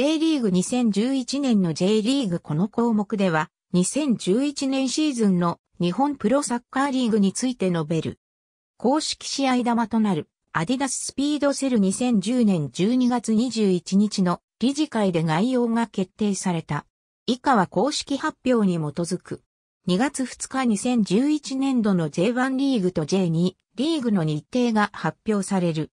J リーグ2011年の J リーグこの項目では、2011年シーズンの日本プロサッカーリーグについて述べる。公式試合玉となる、アディダススピードセル2010年12月21日の理事会で概要が決定された。以下は公式発表に基づく。2月2日2011年度の J1 リーグと J2 リーグの日程が発表される。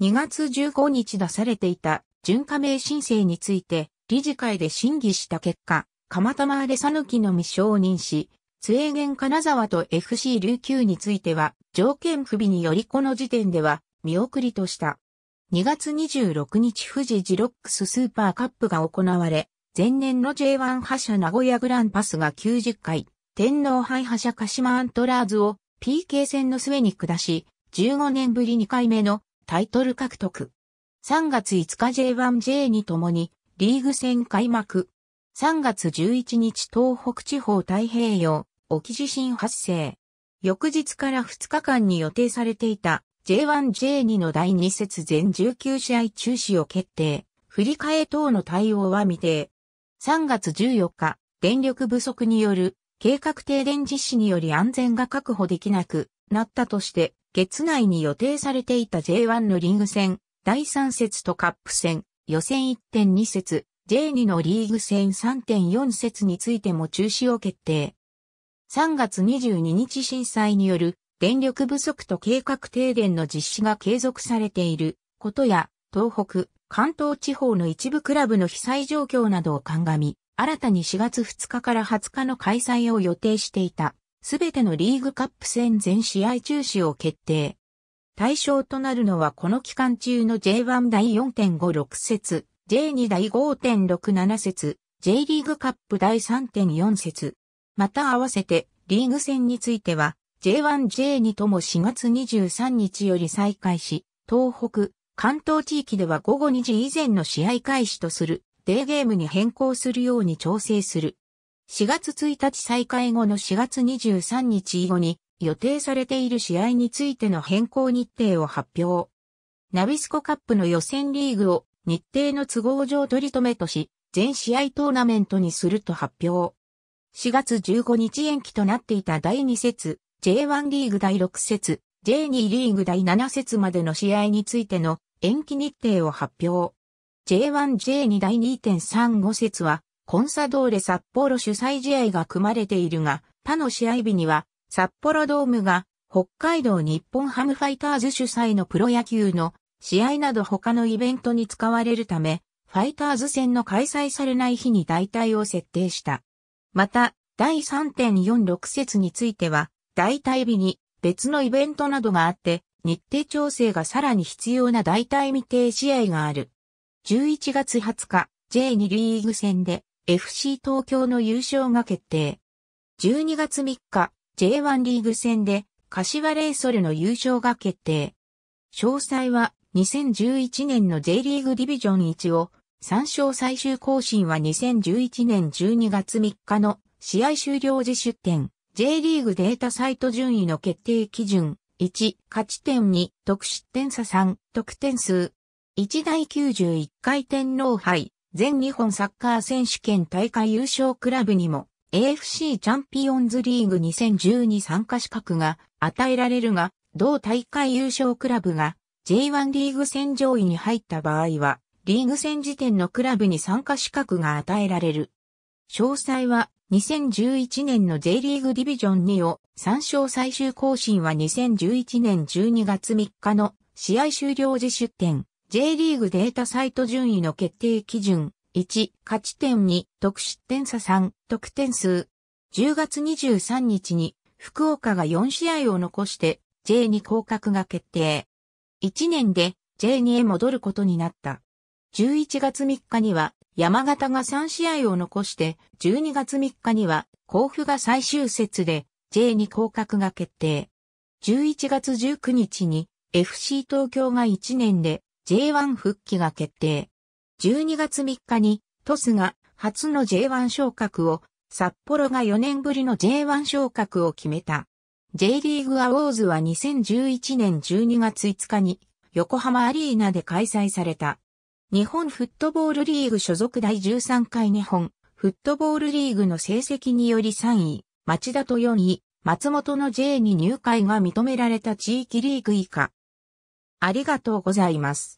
2月15日出されていた準加盟申請について理事会で審議した結果、鎌玉でさぬきのみ承認し、津源金沢と FC 琉球については、条件不備によりこの時点では見送りとした。2月26日富士ジロックススーパーカップが行われ、前年の J1 覇者名古屋グランパスが90回、天皇杯覇者鹿島アントラーズを PK 戦の末に下し、15年ぶり2回目のタイトル獲得。3月5日 J1J に共にリーグ戦開幕。3月11日東北地方太平洋沖地震発生。翌日から2日間に予定されていた J1J2 の第2節全19試合中止を決定。振り替え等の対応は未定。3月14日、電力不足による計画停電実施により安全が確保できなくなったとして、月内に予定されていた J1 のリーグ戦、第3節とカップ戦、予選1.2節、J2 のリーグ戦3.4節についても中止を決定。3月22日震災による電力不足と計画停電の実施が継続されていることや、東北、関東地方の一部クラブの被災状況などを鑑み、新たに4月2日から20日の開催を予定していた、すべてのリーグカップ戦全試合中止を決定。対象となるのはこの期間中の J1 第4.56節、J2 第5.67節、J リーグカップ第3.4節。また合わせて、リーグ戦については、J1J2 とも4月23日より再開し、東北、関東地域では午後2時以前の試合開始とする、デーゲームに変更するように調整する。4月1日再開後の4月23日以後に、予定されている試合についての変更日程を発表。ナビスコカップの予選リーグを日程の都合上取り留めとし、全試合トーナメントにすると発表。4月15日延期となっていた第2節、J1 リーグ第6節、J2 リーグ第7節までの試合についての延期日程を発表。J1J2 第2.35節は、コンサドーレ札幌主催試合が組まれているが、他の試合日には札幌ドームが北海道日本ハムファイターズ主催のプロ野球の試合など他のイベントに使われるため、ファイターズ戦の開催されない日に代替を設定した。また、第3.46節については、代替日に別のイベントなどがあって、日程調整がさらに必要な代替未定試合がある。11月20日、J2 リーグ戦で FC 東京の優勝が決定。12月3日、J1 リーグ戦で柏レイソルの優勝が決定。詳細は2011年の J リーグディビジョン1を参照最終更新は2011年12月3日の試合終了時出点 J リーグデータサイト順位の決定基準1勝ち点2得失点差3得点数1第91回天皇杯全日本サッカー選手権大会優勝クラブにも AFC チャンピオンズリーグ2010に参加資格が与えられるが、同大会優勝クラブが J1 リーグ戦上位に入った場合は、リーグ戦時点のクラブに参加資格が与えられる。詳細は2011年の J リーグディビジョン2を参照最終更新は2011年12月3日の試合終了時出展 J リーグデータサイト順位の決定基準1、勝ち点2、得失点差3、得点数。10月23日に福岡が4試合を残して J2 降格が決定。1年で J2 へ戻ることになった。11月3日には山形が3試合を残して12月3日には甲府が最終節で J2 降格が決定。11月19日に FC 東京が1年で J1 復帰が決定。12月3日に、トスが初の J1 昇格を、札幌が4年ぶりの J1 昇格を決めた。J リーグアウォーズは2011年12月5日に横浜アリーナで開催された。日本フットボールリーグ所属第13回日本フットボールリーグの成績により3位、町田と4位、松本の J に入会が認められた地域リーグ以下。ありがとうございます。